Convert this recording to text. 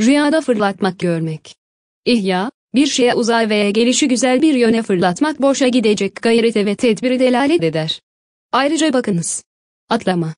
Rüyada fırlatmak görmek. İhya, bir şeye uzay veya gelişi güzel bir yöne fırlatmak boşa gidecek gayrete ve tedbiri delalet eder. Ayrıca bakınız. Atlama.